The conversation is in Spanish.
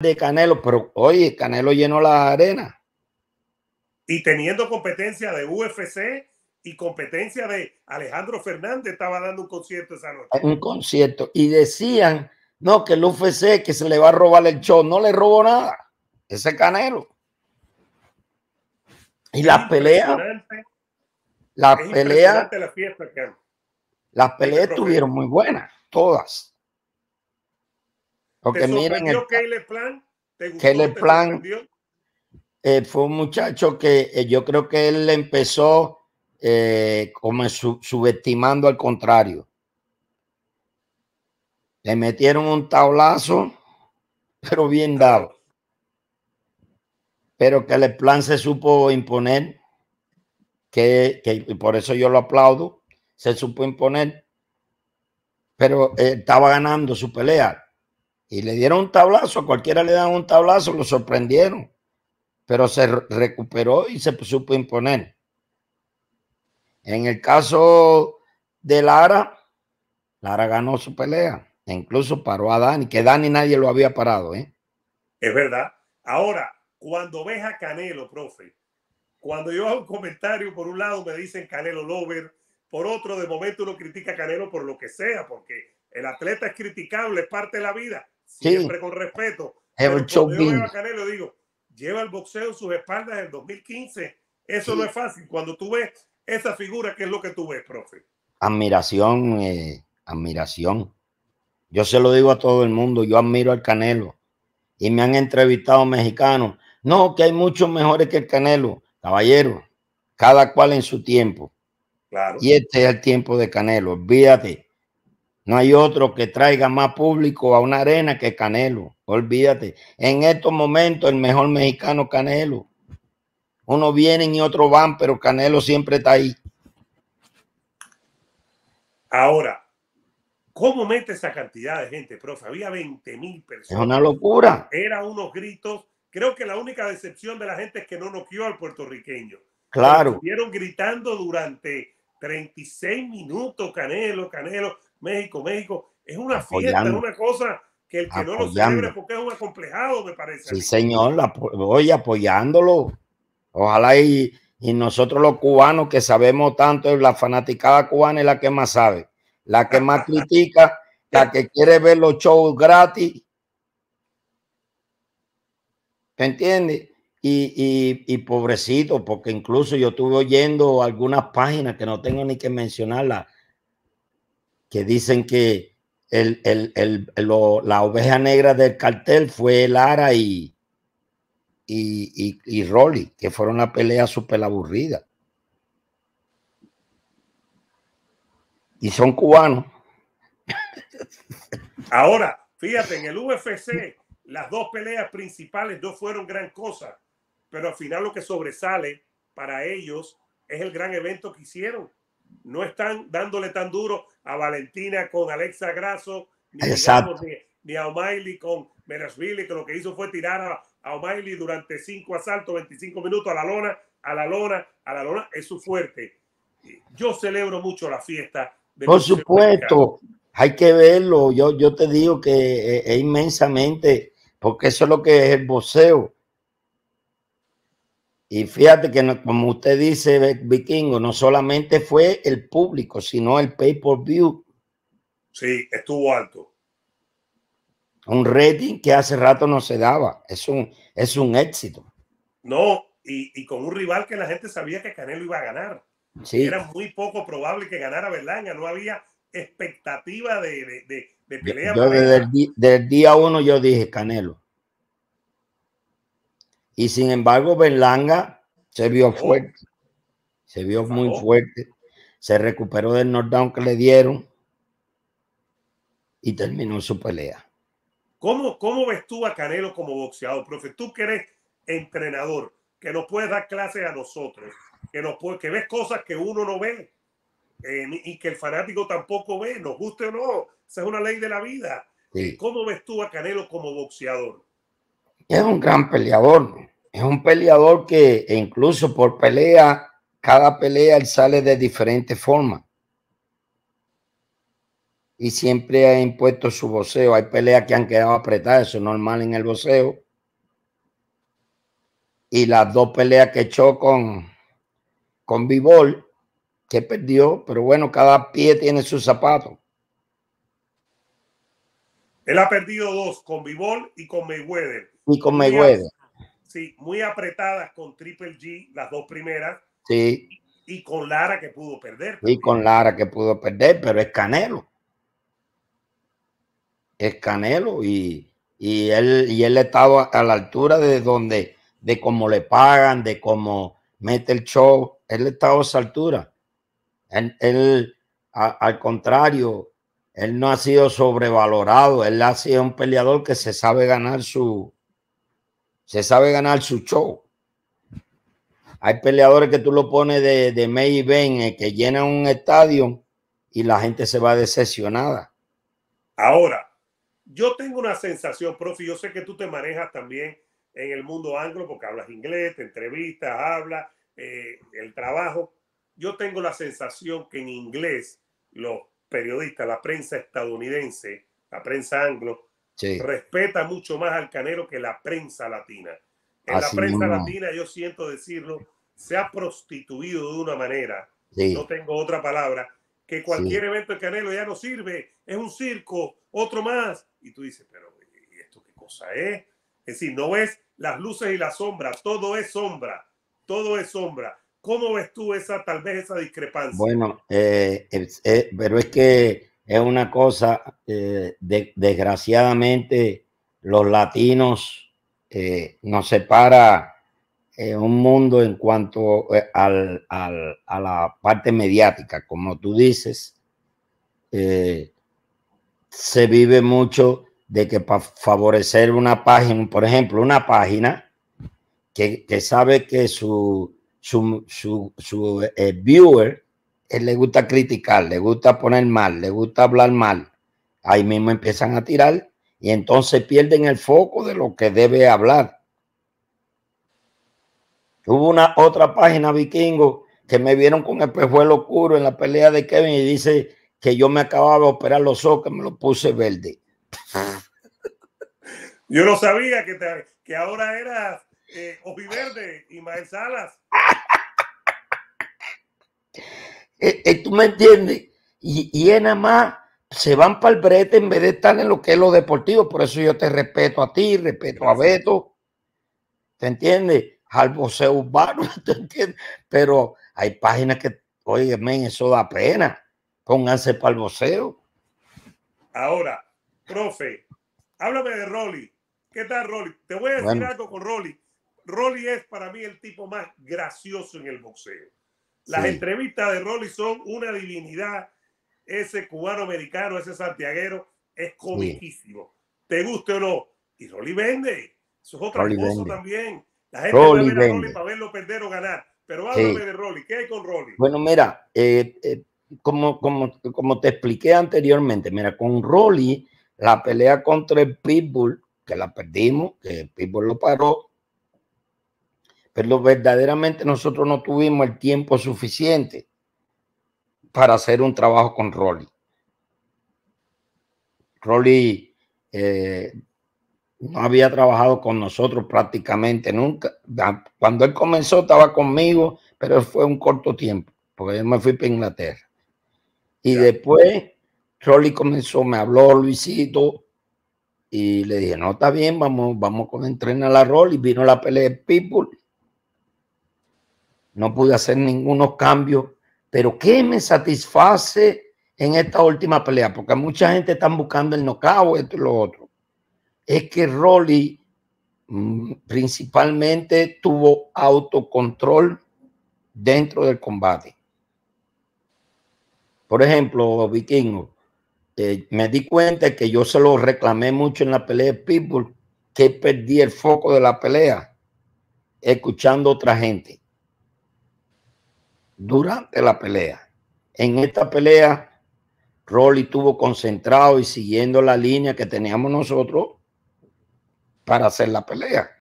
de Canelo, pero oye, Canelo llenó la arena. Y teniendo competencia de UFC y competencia de Alejandro Fernández, estaba dando un concierto esa noche. Un concierto. Y decían, no, que el UFC que se le va a robar el show, no le robó nada. Ese Canelo. Y las peleas. Las peleas. las peleas estuvieron muy buenas, todas. Porque miren, el, este, Plan? ¿Te Plan eh, fue un muchacho que eh, yo creo que él empezó eh, como subestimando al contrario. Le metieron un tablazo, pero bien dado. Pero que el plan se supo imponer, que, por eso yo lo aplaudo, se supo imponer, pero estaba ganando su pelea y le dieron un tablazo, a cualquiera le dan un tablazo, lo sorprendieron, pero se recuperó y se supo imponer. En el caso de Lara, Lara ganó su pelea, e incluso paró a Dani, que Dani nadie lo había parado. ¿eh? Es verdad. Ahora, cuando ves a Canelo, profe, cuando yo hago un comentario, por un lado me dicen Canelo Lover, por otro, de momento uno critica a Canelo por lo que sea, porque el atleta es criticable, es parte de la vida siempre con respeto. El Canelo digo, lleva el boxeo en sus espaldas en 2015. Eso no es fácil. Cuando tú ves esa figura, ¿qué es lo que tú ves, profe? Admiración, eh, admiración. Yo se lo digo a todo el mundo, yo admiro al Canelo. Y me han entrevistado mexicanos. No, que hay muchos mejores que el Canelo. Caballero, cada cual en su tiempo. Y este es el tiempo de Canelo. Olvídate no hay otro que traiga más público a una arena que Canelo. Olvídate. En estos momentos el mejor mexicano Canelo. Uno viene y otro van, pero Canelo siempre está ahí. Ahora, ¿cómo mete esa cantidad de gente, profe? Había 20 mil personas. Es una locura. Era unos gritos. Creo que la única decepción de la gente es que no noqueó al puertorriqueño. Claro. Estuvieron gritando durante 36 minutos, Canelo, Canelo México, México. Es una fiesta, es una cosa que el que no lo celebre porque es un acomplejado, me parece. Sí, señor, voy apoyándolo. Ojalá y, nosotros los cubanos que sabemos tanto, la fanaticada cubana es la que más sabe, la que más critica, la que quiere ver los shows gratis. ¿Te entiendes? Y, y, pobrecito, porque incluso yo estuve oyendo algunas páginas que no tengo ni que mencionarlas, que dicen que la oveja negra del cartel fue Lara y, y, y, y Rolly, que fueron una pelea súper aburrida. Y son cubanos. Ahora, fíjate, en el UFC las dos peleas principales no fueron gran cosa, pero al final lo que sobresale para ellos es el gran evento que hicieron, no están dándole tan duro a Valentina con Alexa Grasso, ni, ni, a O'Malley con Merasville, que lo que hizo fue tirar a, a durante cinco asaltos, 25 minutos a la lona, a la lona, a la lona, es su fuerte. Yo celebro mucho la fiesta. Por supuesto, hay que verlo. Yo, yo te digo que es, eh, eh, inmensamente, porque eso es lo que es el boceo y fíjate que, como usted dice, Vikingo, no solamente fue el público, sino el pay-per-view. Sí, estuvo alto. Un rating que hace rato no se daba. Es un, es un éxito. No, y, con un rival que la gente sabía que Canelo iba a ganar. Era muy poco probable que ganara Berlanga. No había expectativa de, de, pelea. desde el día uno yo dije, Canelo. Y sin embargo, Berlanga se vio oh. fuerte, se vio muy oh. fuerte, se recuperó del knockdown que le dieron y terminó su pelea. ¿Cómo, ¿Cómo ves tú a Canelo como boxeador, profe? Tú que eres entrenador, que nos puedes dar clases a nosotros, que, nos que ves cosas que uno no ve eh, y que el fanático tampoco ve, nos guste o no, esa es una ley de la vida. ¿Cómo ves tú a Canelo como boxeador? es un gran peleador, es un peleador que e incluso por pelea, cada pelea él sale de diferente forma. Y siempre ha impuesto su voceo. Hay peleas que han quedado apretadas, eso es normal en el voceo. Y las dos peleas que echó con, con que perdió, pero bueno, cada pie tiene su zapato. Él ha perdido dos, con Bibol y con Mayweather. Y con Mayweather. sí, muy apretadas con Triple G, las dos primeras. Sí. Y con Lara que pudo perder. Y con Lara que pudo perder, pero es Canelo. Es Canelo y, él, y él estaba a la altura de donde, de cómo le pagan, de cómo mete el show. Él estado a esa altura. Él, él al contrario, él no ha sido sobrevalorado, él ha sido un peleador que se sabe ganar su se sabe ganar su show. Hay peleadores que tú lo pones de, de May y eh, que llenan un estadio y la gente se va decepcionada. Ahora, yo tengo una sensación, profe, yo sé que tú te manejas también en el mundo anglo porque hablas inglés, te entrevistas, hablas, eh, el trabajo. Yo tengo la sensación que en inglés lo periodista, la prensa estadounidense, la prensa anglo, respeta mucho más al Canelo que la prensa latina. la prensa latina, yo siento decirlo, se ha prostituido de una manera, no tengo otra palabra, que cualquier evento de Canelo ya no sirve, es un circo, otro más. Y tú dices, pero ¿y esto qué cosa es? Es decir, no ves las luces y la sombra, todo es sombra, todo es sombra. ¿Cómo ves tú esa, tal vez esa discrepancia? Bueno, eh, eh, pero es que es una cosa, eh, desgraciadamente, los latinos nos separa un mundo en cuanto a la parte mediática, como tú dices. se vive mucho de que para favorecer una página, por ejemplo, una página que sabe que su su, su, su eh, viewer él eh, le gusta criticar, le gusta poner mal, le gusta hablar mal. Ahí mismo empiezan a tirar y entonces pierden el foco de lo que debe hablar. Hubo una otra página vikingo que me vieron con el pejuelo oscuro en la pelea de Kevin y dice que yo me acababa de operar los ojos, que me lo puse verde. Yo no sabía que, que ahora era eh, y Ismael Salas. Eh, eh, ¿Tú me entiendes? Y, y nada más se van para el brete en vez de estar en lo que es lo deportivo. Por eso yo te respeto a ti, respeto a Beto. ¿Te entiendes? Al boxeo urbano, ¿te entiendes? Pero hay páginas que, oye, eso da pena. Pónganse para el boxeo. Ahora, profe, háblame de Rolly. ¿Qué tal, Rolly? Te voy a decir algo con Rolly. Rolly es para mí el tipo más gracioso en el boxeo. Las entrevistas de Rolly son una divinidad. Ese cubano americano, ese santiaguero, es comiquísimo. Te guste o no. Y Rolly vende. Eso es otra cosa también. La gente Rolly a ver Rolly para verlo perder o ganar. Pero háblame de Rolly. ¿Qué hay con Rolly? Bueno, mira, eh, eh, como, como, como te expliqué anteriormente, mira, con Rolly, la pelea contra el Pitbull, que la perdimos, que el Pitbull lo paró, pero verdaderamente nosotros no tuvimos el tiempo suficiente para hacer un trabajo con Rolly. Rolly eh, no había trabajado con nosotros prácticamente nunca. Ah, cuando él comenzó estaba conmigo, pero fue un corto tiempo, porque yo me fui para Inglaterra. Y después Rolly comenzó, me habló Luisito y le dije, no, está bien, vamos, vamos con entrenar a Rolly. Vino la pelea de People no pude hacer ninguno cambios, pero ¿qué me satisface en esta última pelea? Porque mucha gente está buscando el knockout, esto y lo otro. Es que Rolly mm, principalmente tuvo autocontrol dentro del combate. Por ejemplo, Vikingo, me di cuenta que yo se lo reclamé mucho en la pelea de Pitbull, que perdí el foco de la pelea escuchando a otra gente durante la pelea. En esta pelea, Rolly estuvo concentrado y siguiendo la línea que teníamos nosotros para hacer la pelea.